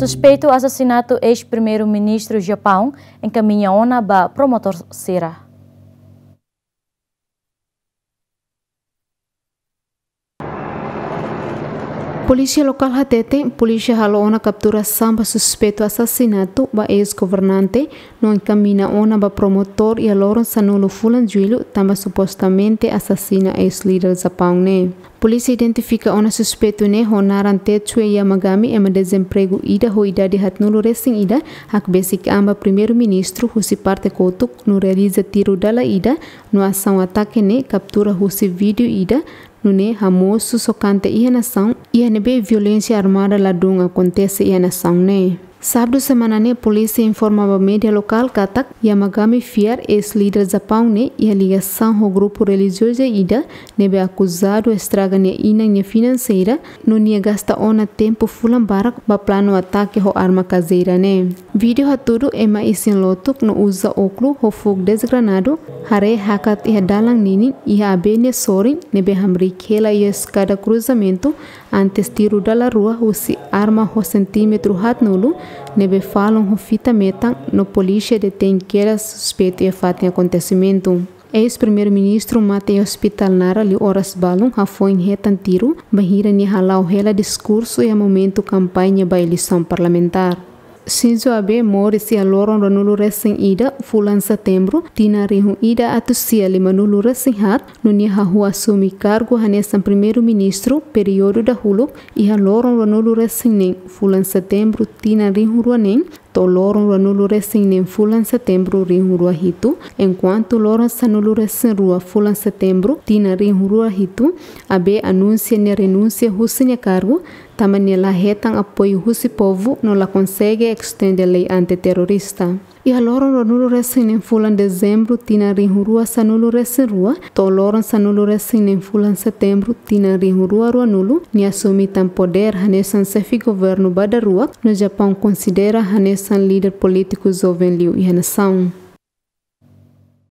Suspeito assassinato ex-primeiro-ministro Japão encaminha ONA para promotor Será. Polisi lokal HTT, polisi halou ona captura samba suspeito assassinato ba ex-governante, non encamina ona ba promotor e loro sanulo fulan juilu tamba supostamente assassina ex-líder Zapaune. Polisi identifica ona suspeito ne honaran tetue ya magami ema desemprego ida ho ida dihat hatnulo resing ida, hak besik amba primeiro-ministro husi parte kotuk nu realiza tiru dala ida, nu asang atake ne captura husi video ida, Nune hamosu socante ia nação, ia nebe violência armada ladung acontece ia nação ne. Sabdo semanane polícia informava media local que atak Yamagami Fier, ex-líder Zapão, e a ligação ao grupo religioso Ida, nebe acusado estraga ne inanha financeira, no nia gasta ona tempo fulan barak ba plano ataque ho arma caseira ne. Vídeo haturu ema isin lotuk no usa oklu ho fug desgranado, hare hakat iha dalang ninin a abene sorin nebe hamri kela ia escada cruzamento antes tiro da la rua usi arma ho centímetro hat nulu, nebe falam ho fita metan no polícia detém queira suspeito e fato em acontecimento. Ex-primeiro-ministro Matei Hospital Nara li horas balum a foi retan tiro, bahira ni halau discurso e a é momento campanha ba eleição parlamentar. Shinzo Abe morisi a loron ranulu resing ida fulan setembru tina rihu ida atu sia lima nulu resing har nuni hahu sumi cargo hanesan primeru ministro período dahulu dahulu iha loron ranulu resing neng fulan setembru tina rihu ruaneng tolorun ranulure sin nen em setembro rin rua hitu, enquanto loran sanulure sin rua fulan setembro tina rin rua hitu, abe anuncia ne renúncia russa ne cargo, tamanela retan apoio russo povo não la consegue extender lei antiterrorista. Ia loro nu luresin în ful în dezembru, tineri în rua să nu rua, to loro să nu luresin în fulan în setembru, tineri în rua rua nulu, ni asumit în poder, hanesan se fi guvernul bada rua, no Japão considera hanesan lider politico jovem liu, iana